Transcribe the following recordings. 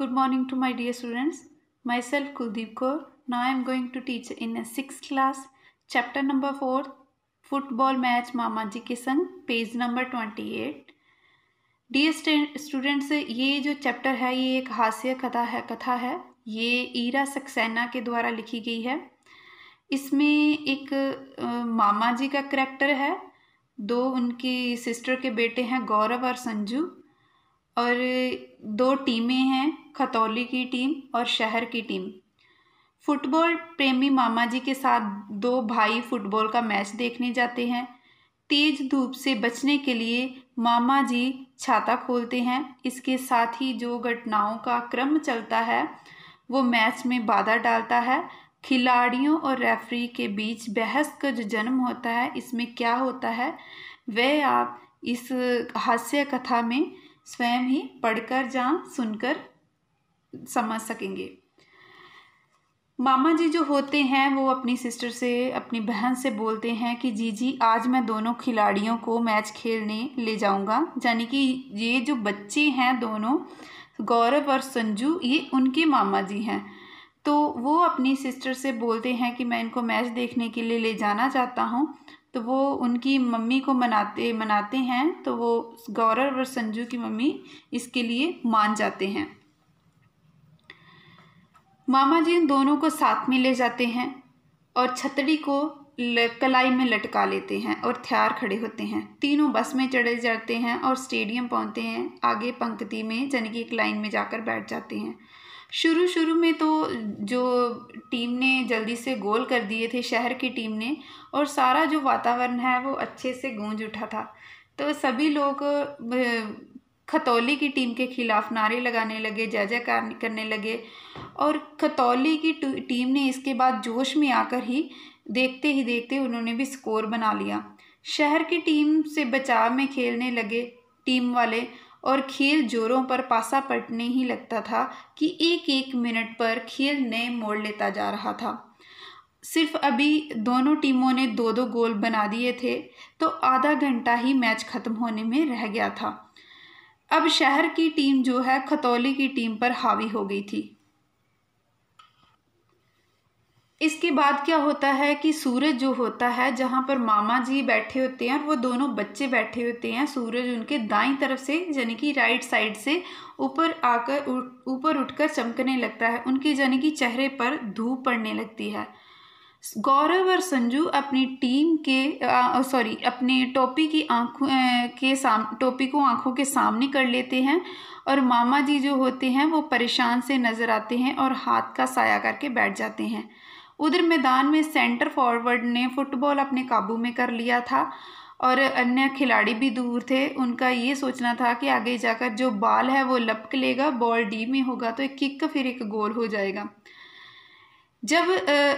Good morning to my dear students. Myself Kuldeep Kaur. Now I am going to teach in 6th class chapter number 4 Football Match मामा जी के संग page number 28. Dear students ये जो chapter है ये एक हास्य कथा है कथा है ये ईरा सक्सेना के द्वारा लिखी गई है इसमें एक मामा जी का करेक्टर है दो उनकी सिस्टर के बेटे हैं गौरव और संजू और दो टीमें हैं खतौली की टीम और शहर की टीम फुटबॉल प्रेमी मामा जी के साथ दो भाई फुटबॉल का मैच देखने जाते हैं तेज धूप से बचने के लिए मामा जी छाता खोलते हैं इसके साथ ही जो घटनाओं का क्रम चलता है वो मैच में बाधा डालता है खिलाड़ियों और रेफरी के बीच बहस का जो जन्म होता है इसमें क्या होता है वह आप इस हास्य कथा में स्वयं ही पढ़कर या सुनकर समझ सकेंगे मामा जी जो होते हैं वो अपनी सिस्टर से अपनी बहन से बोलते हैं कि जी जी आज मैं दोनों खिलाड़ियों को मैच खेलने ले जाऊंगा यानी कि ये जो बच्चे हैं दोनों गौरव और संजू ये उनके मामा जी हैं तो वो अपनी सिस्टर से बोलते हैं कि मैं इनको मैच देखने के लिए ले जाना चाहता हूँ तो वो उनकी मम्मी को मनाते मनाते हैं तो वो गौरव और संजू की मम्मी इसके लिए मान जाते हैं मामा जी इन दोनों को साथ में ले जाते हैं और छतड़ी को कलाई में लटका लेते हैं और थियार खड़े होते हैं तीनों बस में चढ़े जाते हैं और स्टेडियम पहुंचते हैं आगे पंक्ति में यानी कि एक लाइन में जाकर बैठ जाते हैं शुरू शुरू में तो जो टीम ने जल्दी से गोल कर दिए थे शहर की टीम ने और सारा जो वातावरण है वो अच्छे से गूंज उठा था तो सभी लोग खतौली की टीम के खिलाफ नारे लगाने लगे जय जयकार करने लगे और खतौली की टीम ने इसके बाद जोश में आकर ही देखते ही देखते उन्होंने भी स्कोर बना लिया शहर की टीम से बचाव में खेलने लगे टीम वाले और खेल जोरों पर पासा पटने ही लगता था कि एक एक मिनट पर खेल नए मोड़ लेता जा रहा था सिर्फ अभी दोनों टीमों ने दो दो गोल बना दिए थे तो आधा घंटा ही मैच ख़त्म होने में रह गया था अब शहर की टीम जो है खतौली की टीम पर हावी हो गई थी इसके बाद क्या होता है कि सूरज जो होता है जहाँ पर मामा जी बैठे होते हैं और वो दोनों बच्चे बैठे होते हैं सूरज उनके दाई तरफ से यानी कि राइट साइड से ऊपर आकर ऊपर उठकर चमकने लगता है उनके यानी कि चेहरे पर धूप पड़ने लगती है गौरव और संजू अपनी टीम के सॉरी अपने टोपी की आंखों के साम टोपी को आंखों के सामने कर लेते हैं और मामा जी जो होते हैं वो परेशान से नज़र आते हैं और हाथ का साया करके बैठ जाते हैं उधर मैदान में सेंटर फॉरवर्ड ने फुटबॉल अपने काबू में कर लिया था और अन्य खिलाड़ी भी दूर थे उनका ये सोचना था कि आगे जाकर जो बॉल है वो लपक लेगा बॉल डी में होगा तो एक किक फिर एक गोल हो जाएगा जब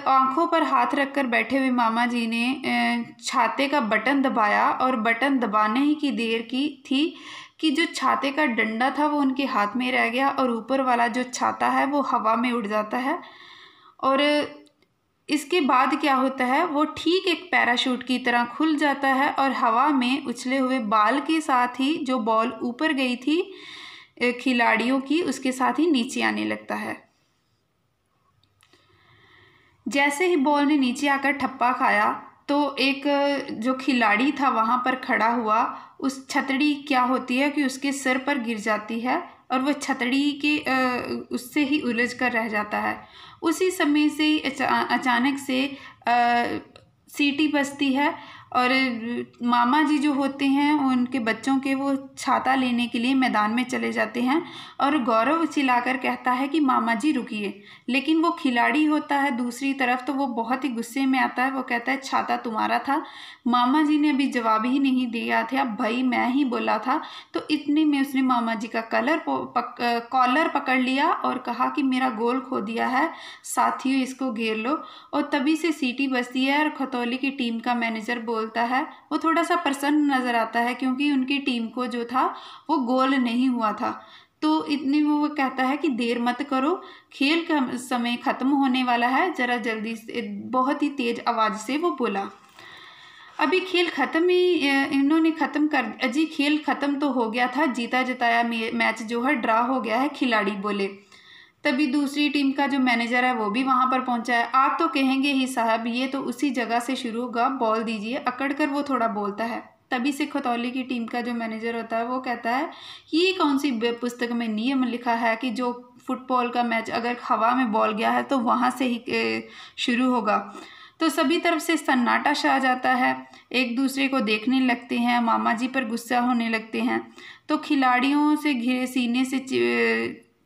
आंखों पर हाथ रखकर बैठे हुए मामा जी ने छाते का बटन दबाया और बटन दबाने ही की देर की थी कि जो छाते का डंडा था वो उनके हाथ में रह गया और ऊपर वाला जो छाता है वो हवा में उड़ जाता है और इसके बाद क्या होता है वो ठीक एक पैराशूट की तरह खुल जाता है और हवा में उछले हुए बाल के साथ ही जो बॉल ऊपर गई थी खिलाड़ियों की उसके साथ ही नीचे आने लगता है जैसे ही बॉल ने नीचे आकर ठप्पा खाया तो एक जो खिलाड़ी था वहाँ पर खड़ा हुआ उस छतड़ी क्या होती है कि उसके सिर पर गिर जाती है और वह छतड़ी के उससे ही उलझ कर रह जाता है उसी समय से अचानक से सीटी बजती है और मामा जी जो होते हैं उनके बच्चों के वो छाता लेने के लिए मैदान में चले जाते हैं और गौरव चिल्लाकर कहता है कि मामा जी रुकिए लेकिन वो खिलाड़ी होता है दूसरी तरफ तो वो बहुत ही गुस्से में आता है वो कहता है छाता तुम्हारा था मामा जी ने अभी जवाब ही नहीं दिया था भाई मैं ही बोला था तो इतने में उसने मामा जी का कलर कॉलर पकड़ लिया और कहा कि मेरा गोल खो दिया है साथियों इसको घेर लो और तभी से सीटी बजती है और खतौली की टीम का मैनेजर बोल बोलता है वो थोड़ा सा प्रसन्न नज़र आता है क्योंकि उनकी टीम को जो था वो गोल नहीं हुआ था तो इतनी वो कहता है कि देर मत करो खेल का समय ख़त्म होने वाला है ज़रा जल्दी से बहुत ही तेज़ आवाज़ से वो बोला अभी खेल ख़त्म ही इन्होंने ख़त्म कर जी खेल ख़त्म तो हो गया था जीता जिताया मैच जो है ड्रा हो गया है खिलाड़ी बोले तभी दूसरी टीम का जो मैनेजर है वो भी वहाँ पर पहुँचा है आप तो कहेंगे ही साहब ये तो उसी जगह से शुरू होगा बॉल दीजिए अकड़ कर वो थोड़ा बोलता है तभी से खतौली की टीम का जो मैनेजर होता है वो कहता है ये कौन सी पुस्तक में नियम लिखा है कि जो फुटबॉल का मैच अगर हवा में बॉल गया है तो वहाँ से ही शुरू होगा तो सभी तरफ से सन्नाटा छा जाता है एक दूसरे को देखने लगते हैं मामा जी पर गुस्सा होने लगते हैं तो खिलाड़ियों से घिरे सीने से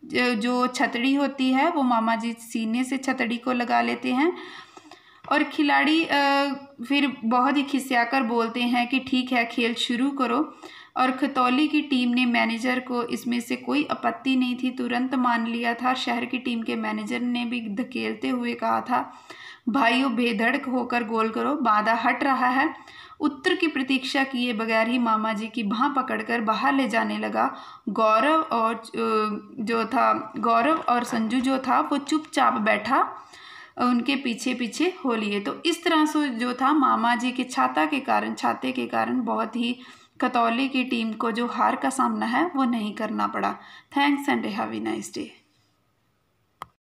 जो छतड़ी होती है वो मामा जी सीने से छतड़ी को लगा लेते हैं और खिलाड़ी फिर बहुत ही खिसियाकर बोलते हैं कि ठीक है खेल शुरू करो और खतौली की टीम ने मैनेजर को इसमें से कोई आपत्ति नहीं थी तुरंत मान लिया था शहर की टीम के मैनेजर ने भी धकेलते हुए कहा था भाइयों बेधड़क होकर गोल करो बाधा हट रहा है उत्तर की प्रतीक्षा किए बगैर ही मामा जी की बाह पकड़कर बाहर ले जाने लगा गौरव और जो था गौरव और संजू जो था वो चुपचाप बैठा उनके पीछे पीछे हो लिए तो इस तरह से जो था मामा जी के छाता के कारण छाते के कारण बहुत ही कतौली की टीम को जो हार का सामना है वो नहीं करना पड़ा thanks and have a nice day